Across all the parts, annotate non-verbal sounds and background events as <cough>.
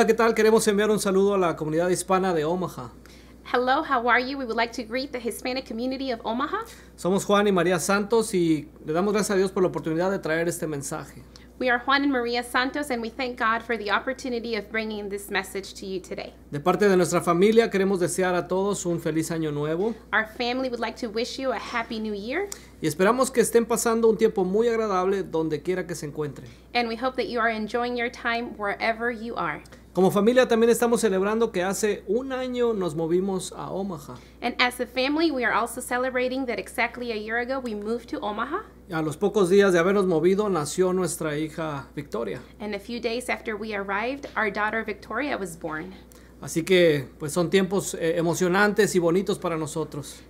Hola, ¿qué tal? Queremos enviar un saludo a la comunidad hispana de Omaha. Hello, how are you? We would like to greet the Hispanic community of Omaha. Somos Juan y María Santos y le damos gracias a Dios por la oportunidad de traer este mensaje. We are Juan and María Santos and we thank God for the opportunity of bringing this message to you today. De parte de nuestra familia queremos desear a todos un feliz año nuevo Our family would like to wish you a happy new year y esperamos que estén pasando un tiempo muy agradable donde quiera que se encuentren. and we hope that you are enjoying your time wherever you are. Como familia también estamos celebrando que hace un año nos movimos a Omaha. And a los pocos días de habernos movido nació nuestra hija Victoria. Así que pues son tiempos eh, emocionantes y bonitos para nosotros.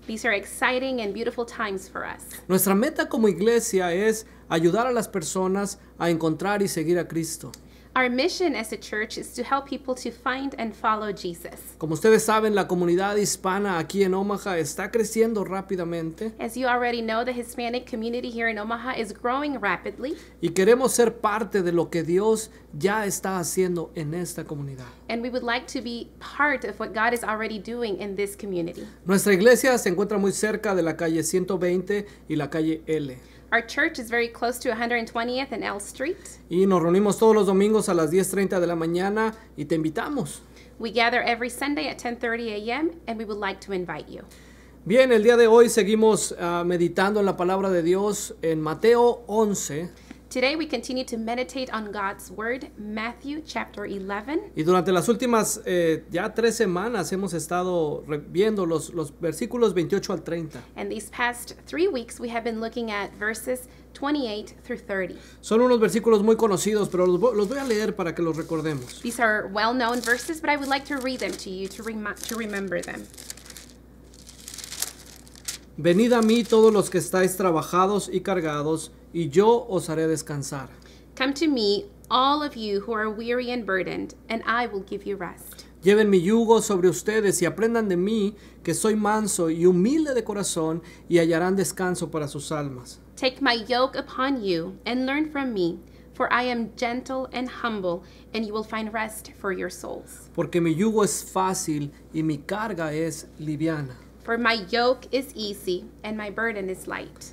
Nuestra meta como iglesia es ayudar a las personas a encontrar y seguir a Cristo. Our mission as a church is to help people to find and follow Jesus. Como ustedes saben, la comunidad hispana aquí en Omaha está creciendo rápidamente. As you already know, the Hispanic community here in Omaha is growing rapidly. Y queremos ser parte de lo que Dios ya está haciendo en esta comunidad. And we would like to be part of what God is already doing in this community. Nuestra iglesia se encuentra muy cerca de la calle 120 y la calle L. Our church is very close to 120th and L Street. Y nos reunimos todos los domingos a las 10:30 de la mañana y te invitamos. We gather every Sunday at 10:30 a.m. and we would like to invite you. Bien, el día de hoy seguimos uh, meditando en la palabra de Dios en Mateo 11. Today we continue to meditate on God's word, Matthew chapter 11. Y durante las últimas eh, ya tres semanas hemos estado viendo los, los versículos 28 al 30. And these past three weeks we have been looking at verses 28 through 30. Son unos versículos muy conocidos, pero los, los, voy a leer para que los recordemos. These are well-known verses, but I would like to read them to you to, rem to remember them. Venid a mí todos los que estáis trabajados y cargados y yo os haré descansar. Come to me, all of you who are weary and burdened, and I will give you rest. Lleven mi yugo sobre ustedes y aprendan de mí, que soy manso y humilde de corazón, y hallarán descanso para sus almas. Take my yoke upon you and learn from me, for I am gentle and humble, and you will find rest for your souls. Porque mi yugo es fácil y mi carga es liviana. For my yoke is easy and my burden is light.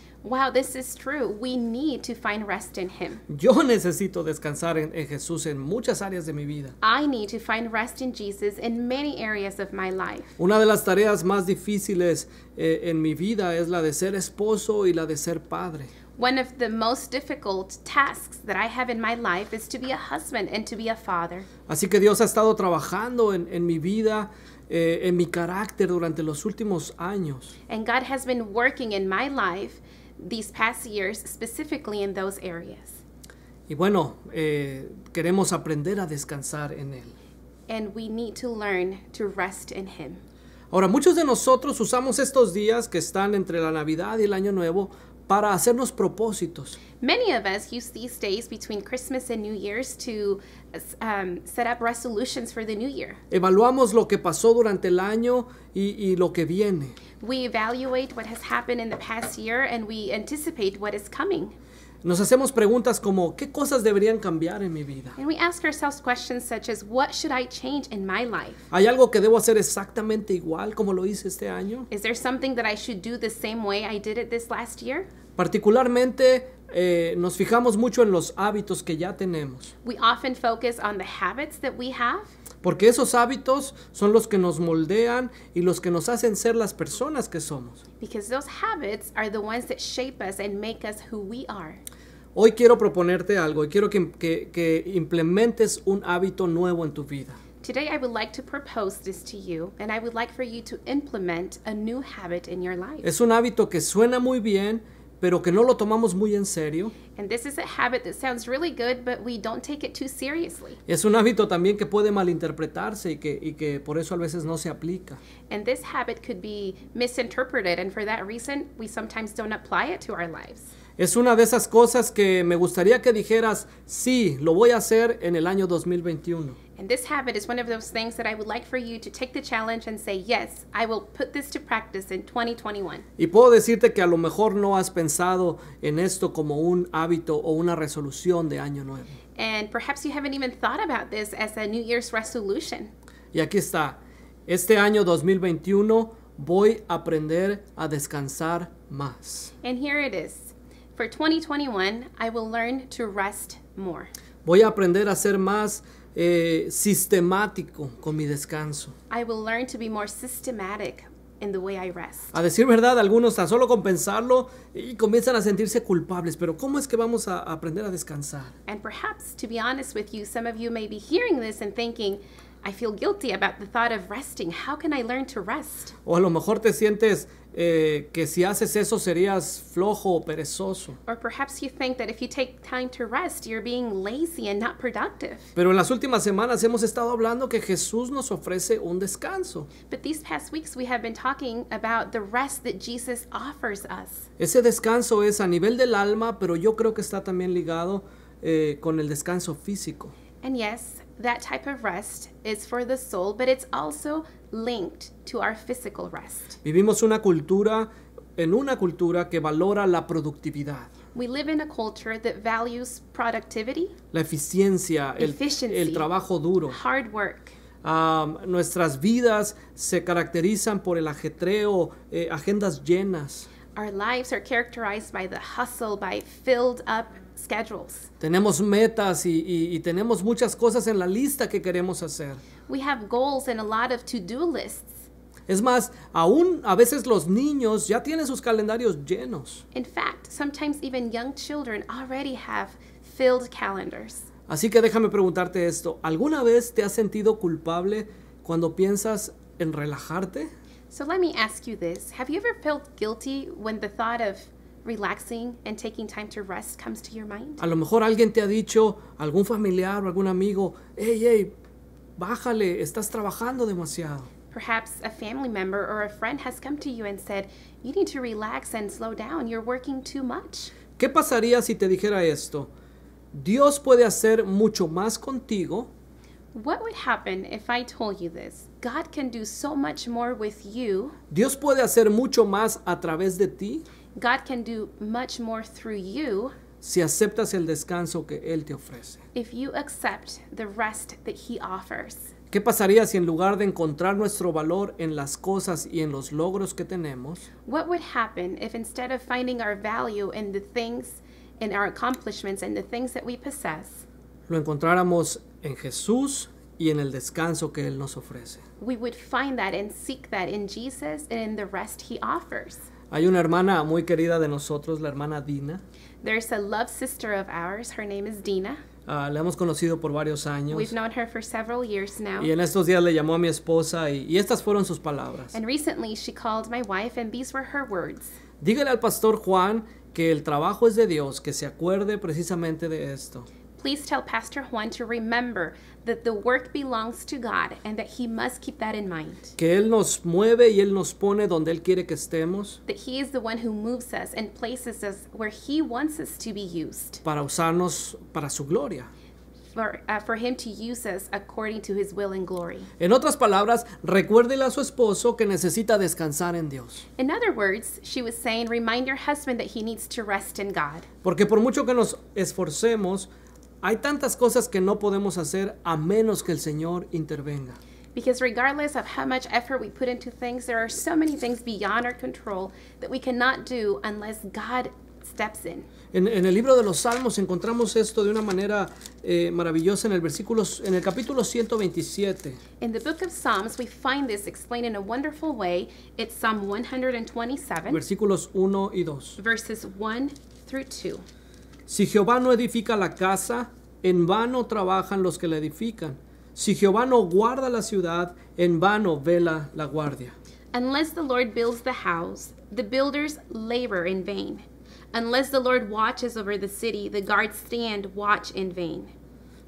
Wow, this is true. We need to find rest in him. Yo necesito descansar en, en, Jesús en muchas áreas de mi vida. I need to find rest in Jesus in many areas of my life. Una de las tareas más difíciles eh, en mi vida es la de ser esposo y la de ser padre. One of the most difficult tasks that I have in my life is to be a husband and to be a father. Así que Dios ha estado trabajando en, en mi vida eh, en mi carácter durante los últimos años. And God has been working in my life these past Y bueno, eh, queremos aprender a descansar en Él. And we need to learn to rest in Him. Ahora, muchos de nosotros usamos estos días que están entre la Navidad y el Año Nuevo para hacernos propósitos. Many of us use these days between Christmas and New Year's to um, set up resolutions for the new year. Evaluamos lo que pasó durante el año y, y lo que viene. We evaluate what has happened in the past year and we anticipate what is coming. Nos hacemos preguntas como qué cosas deberían cambiar en mi vida. And we ask ourselves questions such as what should I change in my life? ¿Hay algo que debo hacer exactamente igual como lo hice este año? Is there something that I should do the same way I did it this last year? Particularmente eh, nos fijamos mucho en los hábitos que ya tenemos. Porque esos hábitos son los que nos moldean y los que nos hacen ser las personas que somos. Hoy quiero proponerte algo y quiero que, implementes un hábito nuevo en tu vida. Es un hábito que suena muy bien pero que no lo tomamos muy en serio. Es un hábito también que puede malinterpretarse y que, y que por eso a veces no se aplica. And this habit could be misinterpreted, and for that reason, we sometimes don't apply it to our lives. Es una de esas cosas que me gustaría que dijeras, sí, lo voy a hacer en el año 2021. Y puedo decirte que a lo mejor no has pensado en esto como un hábito o una resolución de año nuevo. Y aquí está. Este año 2021 voy a aprender a descansar más. here For 2021, I will learn to rest more. Voy a aprender a ser más eh, sistemático con mi descanso. I will learn to be more systematic in the way I rest. A decir verdad, algunos tan solo con pensarlo y comienzan a sentirse culpables, pero ¿cómo es que vamos a aprender a descansar? And perhaps, to be honest with you, some of you may be hearing this and thinking, I feel guilty about the thought of resting. How can I learn to rest? O a lo mejor te sientes eh, que si haces eso serías flojo o perezoso. Or perhaps you think that if you take time to rest, you're being lazy and not productive. Pero en las últimas semanas hemos estado hablando que Jesús nos ofrece un descanso. But these past weeks we have been talking about the rest that Jesus offers us. Ese descanso es a nivel del alma, pero yo creo que está también ligado eh, con el descanso físico. And yes, that type of rest is for the soul, but it's also linked to our physical rest. Vivimos una cultura en una cultura que valora la productividad. We live in a culture that values productivity, la eficiencia, el, el trabajo duro. Hard work. Um, nuestras vidas se caracterizan por el ajetreo, eh, agendas llenas. Our lives are characterized by the hustle, by filled up schedules. Tenemos metas y, y, y, tenemos muchas cosas en la lista que queremos hacer. We have goals and a lot of to-do lists. Es más, aún a veces los niños ya tienen sus calendarios llenos. In fact, sometimes even young children already have filled calendars. Así que déjame preguntarte esto, ¿alguna vez te has sentido culpable cuando piensas en relajarte? So let me ask you this, have you ever felt guilty when the thought of relaxing and taking time to rest comes to your mind. A lo mejor alguien te ha dicho, algún familiar o algún amigo, hey, hey, bájale, estás trabajando demasiado. Perhaps a family member or a friend has come to you and said, you need to relax and slow down, you're working too much. ¿Qué pasaría si te dijera esto? Dios puede hacer mucho más contigo. What would happen if I told you this? God can do so much more with you. Dios puede hacer mucho más a través de ti. God can do much more through you. Si aceptas el descanso que él te ofrece. If you accept the rest that he offers. ¿Qué pasaría si en lugar de encontrar nuestro valor en las cosas y en los logros que tenemos? What would happen if instead of finding our value in the things in our accomplishments and the things that we possess? Lo encontráramos en Jesús y en el descanso que él nos ofrece. We would find that and seek that in Jesus and in the rest he offers. Hay una hermana muy querida de nosotros, la hermana Dina. There's a sister of ours, her name is Dina. Ah, la hemos conocido por varios años. We've known her for several years now. Y en estos días le llamó a mi esposa y, estas fueron sus palabras. And recently she called my wife and these were her words. Dígale al pastor Juan que el trabajo es de Dios, que se acuerde precisamente de esto. please tell Pastor Juan to remember that the work belongs to God and that he must keep that in mind. Que él nos mueve y él nos pone donde él quiere que estemos. That he is the one who moves us and places us where he wants us to be used. Para usarnos para su gloria. For, uh, for, him to use us according to his will and glory. En otras palabras, recuérdele a su esposo que necesita descansar en Dios. In other words, she was saying, remind your husband that he needs to rest in God. Porque por mucho que nos esforcemos, Hay tantas cosas que no podemos hacer a menos que el Señor intervenga. Because regardless of how much effort we put into things, there are so many things beyond our control that we cannot do unless God steps in. En, en el libro de los Salmos encontramos esto de una manera eh, maravillosa en el versículo, en el capítulo 127. In the book of Psalms, we find this explained in a wonderful way. It's Psalm 127. Versículos 1 y 2. Verses 1 through 2. Si Jehová no edifica la casa, en vano trabajan los que la edifican. Si Jehová no guarda la ciudad, en vano vela la guardia. Unless the Lord builds the house, the builders labor in vain. Unless the Lord watches over the city, the guards stand watch in vain.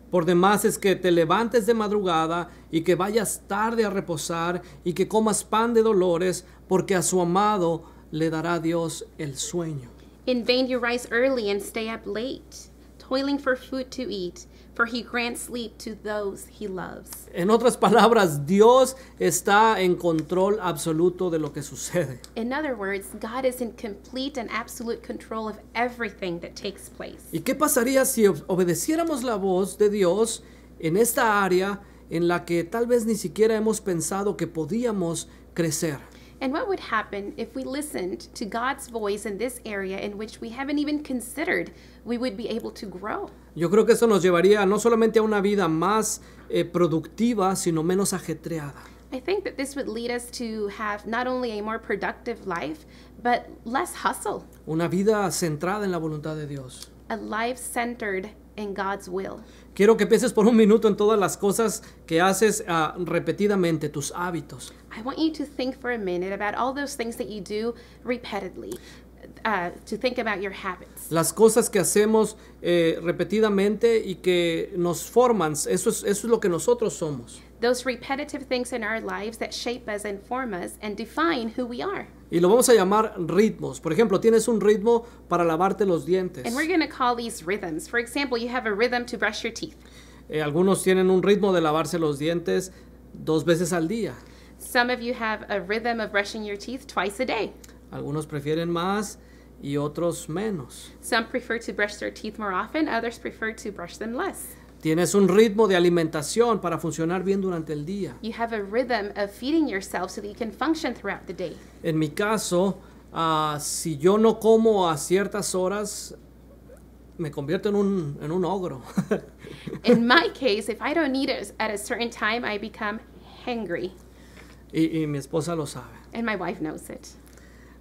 Por demás es que te levantes de madrugada y que vayas tarde a reposar y que comas pan de dolores, porque a su amado le dará Dios el sueño. In vain you rise early and stay up late, toiling for food to eat, for he grants sleep to those he loves. En otras palabras, Dios está en control absoluto de lo que sucede. In other words, God is in complete and absolute control of everything that takes place. ¿Y qué pasaría si obedeciéramos la voz de Dios en esta área en la que tal vez ni siquiera hemos pensado que podíamos crecer? And what would happen if we listened to God's voice in this area in which we haven't even considered we would be able to grow? Yo creo que eso nos llevaría no solamente a una vida más eh, productiva, sino menos ajetreada. I think that this would lead us to have not only a more productive life, but less hustle. Una vida centrada en la voluntad de Dios. A life centered in God's will. Quiero que pienses por un minuto en todas las cosas que haces uh, repetidamente, tus hábitos. I want you to think for a minute about all those things that you do repeatedly. Uh, to think about your habits. Las cosas que hacemos eh, repetidamente y que nos forman, eso es, eso es lo que nosotros somos. Those repetitive things in our lives that shape us and form us and define who we are. Y lo vamos a llamar ritmos. Por ejemplo, tienes un ritmo para lavarte los dientes. algunos tienen un ritmo de lavarse los dientes dos veces al día. Algunos prefieren más y otros menos. Tienes un ritmo de alimentación para funcionar bien durante el día. En mi caso, ah, si yo no como a ciertas horas, me convierto en un, en un ogro. <laughs> In my case, if I don't at a certain time, I become Y, y mi esposa lo sabe.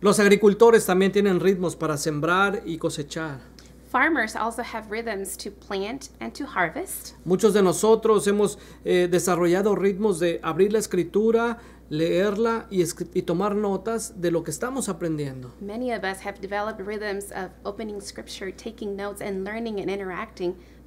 Los agricultores también tienen ritmos para sembrar y cosechar. Farmers also have rhythms to plant and to harvest. Muchos de nosotros hemos eh, desarrollado ritmos de abrir la escritura, leerla y, y, tomar notas de lo que estamos aprendiendo. Many of us have developed rhythms of opening scripture, taking notes and learning and interacting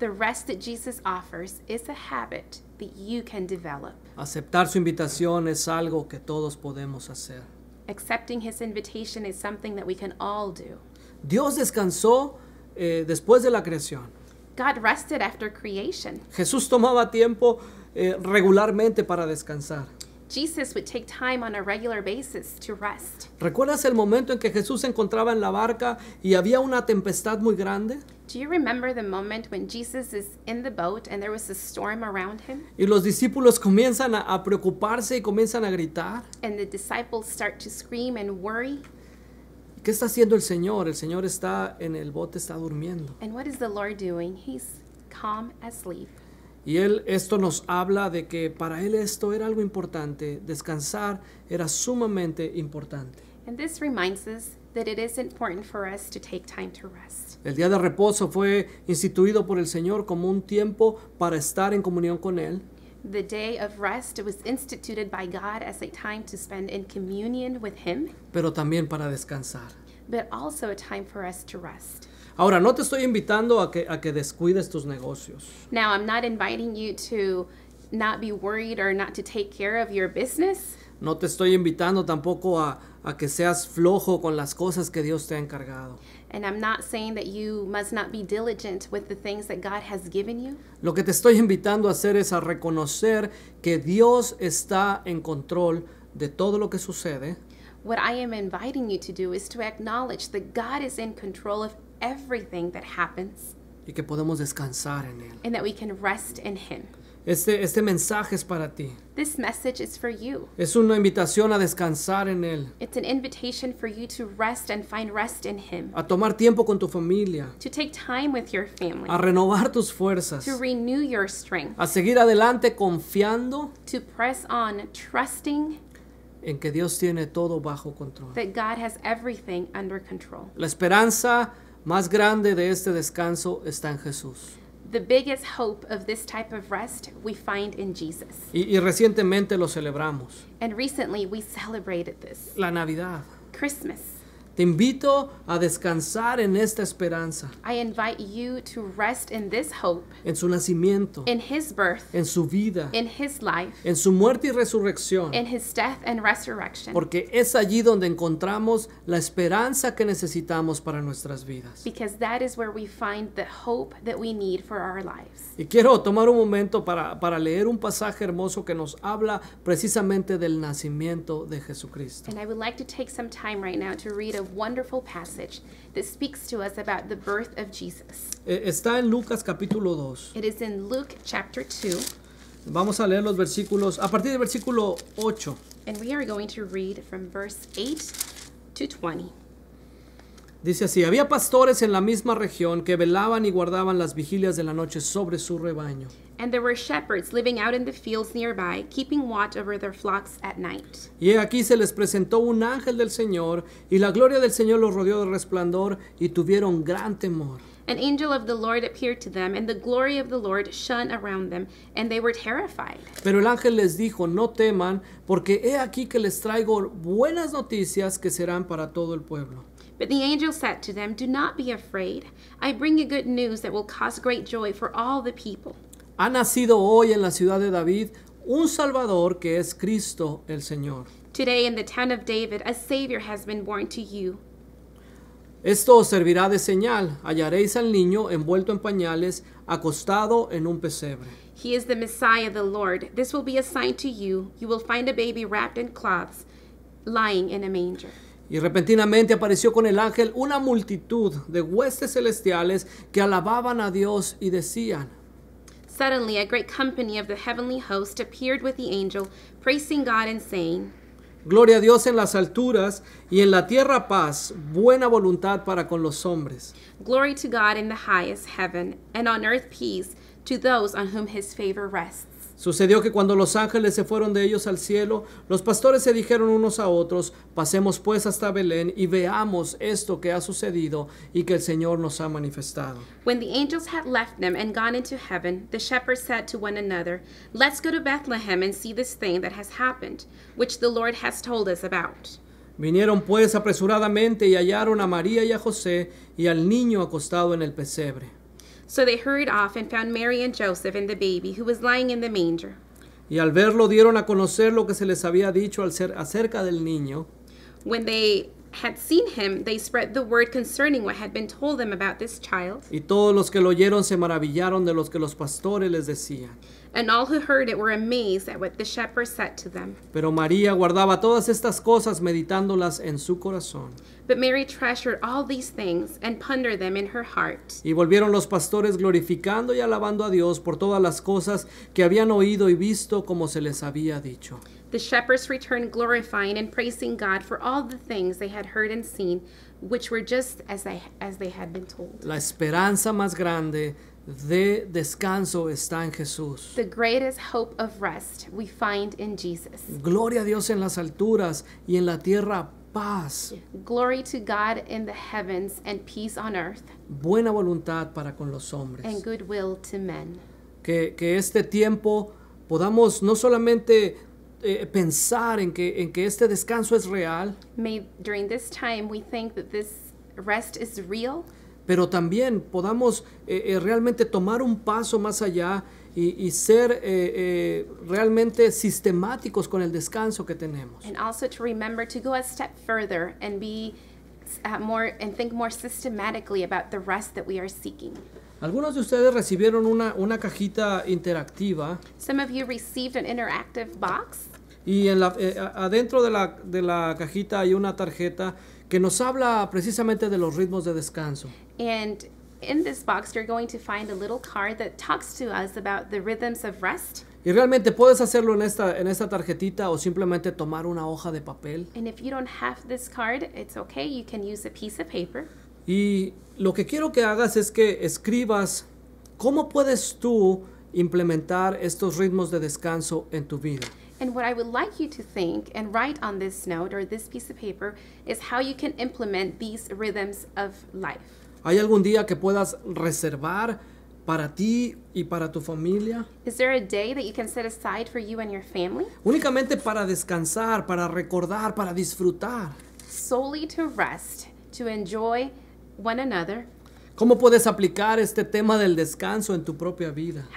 The rest that Jesus offers is a habit that you can develop. Aceptar su invitación es algo que todos podemos hacer. Accepting his invitation is something that we can all do. Dios descansó eh, después de la creación. God rested after creation. Jesús tomaba tiempo eh, regularmente para descansar. Jesus would take time on a regular basis to rest. ¿Recuerdas el momento en que Jesús se encontraba en la barca y había una tempestad muy grande? Do you remember the moment when Jesus is in the boat and there was a storm around him? Y los discípulos comienzan a, a preocuparse y comienzan a gritar. And the disciples start to scream and worry. ¿Qué está haciendo el Señor? El Señor está en el bote, está durmiendo. And what is the Lord doing? He's calm asleep. Y él esto nos habla de que para él esto era algo importante, descansar era sumamente importante. And this reminds us that it is important for us to take time to rest. El día de reposo fue instituido por el Señor como un tiempo para estar en comunión con él. The day of rest was instituted by God as a time to spend in communion with him. Pero también para descansar. But also a time for us to rest. Ahora, no te estoy invitando a que, a que descuides tus negocios. Now, I'm not inviting you to not be worried or not to take care of your business. No te estoy invitando tampoco a a que seas flojo con las cosas que Dios te ha encargado. And I'm not saying that you must not be diligent with the things that God has given you. Lo que te estoy invitando a hacer es a reconocer que Dios está en control de todo lo que sucede. What I am inviting you to do is to acknowledge that God is in control of everything that happens. Y que podemos descansar en él. And that we can rest in him. Este, este, mensaje es para ti. Es una invitación a descansar en Él. A tomar tiempo con tu familia. A renovar tus fuerzas. A seguir adelante confiando. en que Dios tiene todo bajo control. La esperanza más grande de este descanso está en Jesús. The biggest hope of this type of rest we find in Jesus. Y, y recientemente lo celebramos. And recently we celebrated this. La Navidad. Christmas. Te invito a descansar en esta esperanza. En su nacimiento. En su vida. En su muerte y resurrección. In Porque es allí donde encontramos la esperanza que necesitamos para nuestras vidas. Y quiero tomar un momento para, para leer un pasaje hermoso que nos habla precisamente del nacimiento de Jesucristo. wonderful passage that speaks to us about the birth of Jesus. Está en Lucas capítulo 2. It is in Luke chapter 2. Vamos a leer los versículos a partir del versículo 8. And we are going to read from verse 8 to 20. Dice así, había pastores en la misma región que velaban y guardaban las vigilias de la noche sobre su rebaño. Y aquí se les presentó un ángel del Señor, y la gloria del Señor los rodeó de resplandor, y tuvieron gran temor. appeared to them, shone around them, they were Pero el ángel les dijo, no teman, porque he aquí que les traigo buenas noticias que serán para todo el pueblo. But the angel said to them, Do not be afraid. I bring you good news that will cause great joy for all the people. Ha nacido hoy en la ciudad de David un Salvador que es Cristo el Señor. Today in the town of David, a Savior has been born to you. Esto os servirá de señal. Hallaréis al niño envuelto en pañales, acostado en un pesebre. He is the Messiah, the Lord. This will be a sign to you. You will find a baby wrapped in cloths, lying in a manger. Y repentinamente apareció con el ángel una multitud de huestes celestiales que alababan a Dios y decían, Suddenly a great company of the heavenly host appeared with the angel, praising God and saying, Gloria a Dios en las alturas y en la tierra paz, buena voluntad para con los hombres. Glory to God in the highest heaven, and on earth peace to those on whom his favor rests. Sucedió que cuando los ángeles se fueron de ellos al cielo, los pastores se dijeron unos a otros, pasemos pues hasta Belén y veamos esto que ha sucedido y que el Señor nos ha manifestado. When the angels had left them and gone into heaven, the shepherds said to one another, Let's go to Bethlehem and see this thing that has happened, which the Lord has told us about. Vinieron pues apresuradamente y hallaron a María y a José y al niño acostado en el pesebre. So they hurried off and found Mary and Joseph and the baby who was lying in the manger. Y al verlo dieron a conocer lo que se les había dicho al ser acerca del niño. When they had seen him, they spread the word concerning what had been told them about this child. Y todos los que lo oyeron se maravillaron de los que los pastores les decían. And all who heard it were amazed at what the shepherds said to them. Pero María guardaba todas estas cosas meditándolas en su corazón. But Mary treasured all these things and pondered them in her heart. Y volvieron los pastores glorificando y alabando a Dios por todas las cosas que habían oído y visto como se les había dicho. The shepherds returned glorifying and praising God for all the things they had heard and seen, which were just as they, as they had been told. La esperanza más grande de descanso está en Jesús. The greatest hope of rest we find in Jesus. Gloria a Dios en las alturas y en la tierra paz. Glory to God in the heavens and peace on earth. Buena voluntad para con los hombres. And goodwill to men. Que, que este tiempo podamos no solamente eh, pensar en que, en que este descanso es real. May, during this time we think that this rest is real. Pero también podamos eh, eh realmente tomar un paso más allá y, ser eh, eh, realmente sistemáticos con el descanso que tenemos. Algunos de ustedes recibieron una, una cajita interactiva. Y adentro de la, de la cajita hay una tarjeta que nos habla precisamente de los ritmos de descanso. In this box, you're going to find a little card that talks to us about the rhythms of rest. Y realmente puedes hacerlo en esta, en esta tarjetita o simplemente tomar una hoja de papel. And if you don't have this card, it's okay. You can use a piece of paper. Y lo que quiero que hagas es que escribas cómo puedes tú implementar estos ritmos de descanso en tu vida. And what I would like you to think and write on this note or this piece of paper is how you can implement these rhythms of life. ¿Hay algún día que puedas reservar para ti y para tu familia? Is Únicamente para descansar, para recordar, para disfrutar. ¿Cómo puedes aplicar este tema del descanso en tu propia vida?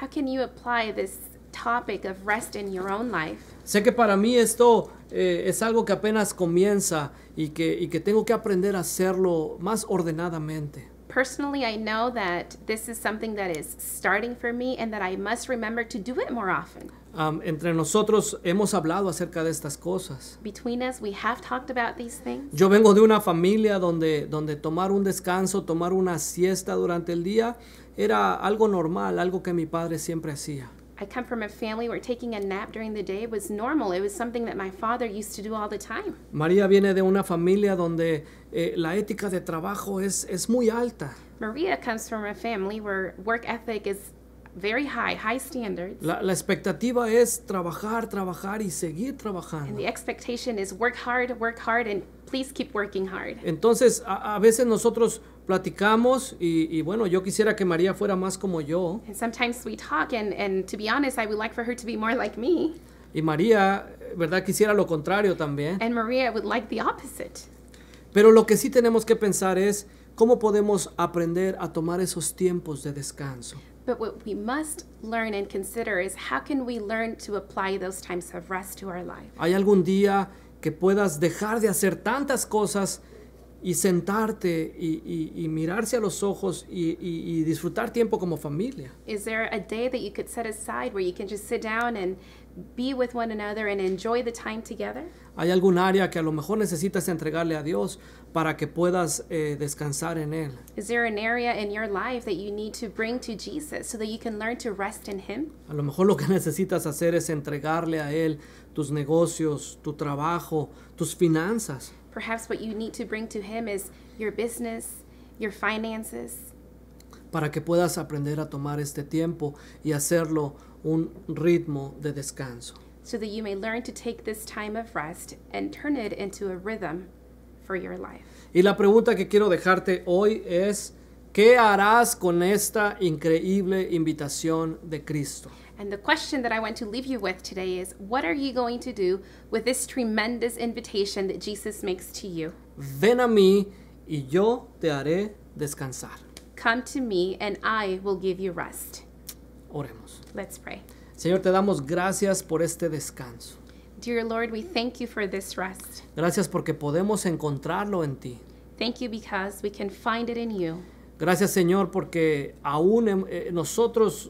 Sé que para mí esto eh, es algo que apenas comienza y que, y que tengo que aprender a hacerlo más ordenadamente personally, I know that this is something that is starting for me and that I must remember to do it more often. Um, entre nosotros hemos hablado acerca de estas cosas. Between us, we have talked about these things. Yo vengo de una familia donde, donde tomar un descanso, tomar una siesta durante el día era algo normal, algo que mi padre siempre hacía. I come from a family where taking a nap during the day was normal. It was something that my father used to do all the time. María viene de una familia donde eh, la ética de trabajo es, es muy alta. María comes from a family where work ethic is very high, high standards. La, la, expectativa es trabajar, trabajar y seguir trabajando. And the expectation is work hard, work hard and please keep working hard. Entonces, a, a veces nosotros platicamos y, bueno, yo quisiera que María fuera más como yo. Y María, ¿verdad? Quisiera lo contrario también. Pero lo que sí tenemos que pensar es cómo podemos aprender a tomar esos tiempos de descanso. But what we must learn and consider is how can we learn to apply those times of ¿Hay algún día que puedas dejar de hacer tantas cosas y sentarte y, y, y, mirarse a los ojos y, y, disfrutar tiempo como familia. Is there a day that you could set aside where you can just sit down and be with one another and enjoy the time together? Hay algún área que a lo mejor necesitas entregarle a Dios para que puedas eh, descansar en él. Is there an area in your life that you need to bring to Jesus so that you can learn to rest in him? A lo mejor lo que <laughs> necesitas hacer es entregarle a él tus negocios, tu trabajo, tus finanzas. Perhaps what you need to bring to him is your business, your finances. Para que puedas aprender a tomar este tiempo y hacerlo un ritmo de descanso. So that you may learn to take this time of rest and turn it into a rhythm for your life. Y la pregunta que quiero dejarte hoy es ¿qué harás con esta increíble invitación de Cristo? And the question that I want to leave you with today is what are you going to do with this tremendous invitation that Jesus makes to you? Ven a mí y yo te haré descansar. Come to me and I will give you rest. Oremos. Let's pray. Señor, te damos gracias por este descanso. Dear Lord, we thank you for this rest. Gracias porque podemos encontrarlo en ti. Thank you because we can find it in you. Gracias, Señor, porque aún eh, nosotros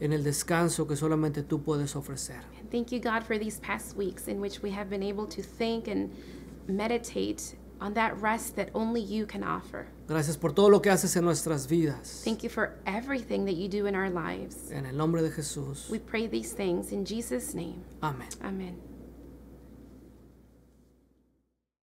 en el descanso que solamente tú puedes ofrecer. Thank you God for these past weeks in which we have been able to think and meditate on that rest that only you can offer. Gracias por todo lo que haces en nuestras vidas. Thank you for everything that you do in our lives. En el nombre de Jesús. We pray these things in Jesus name. Amen. Amen.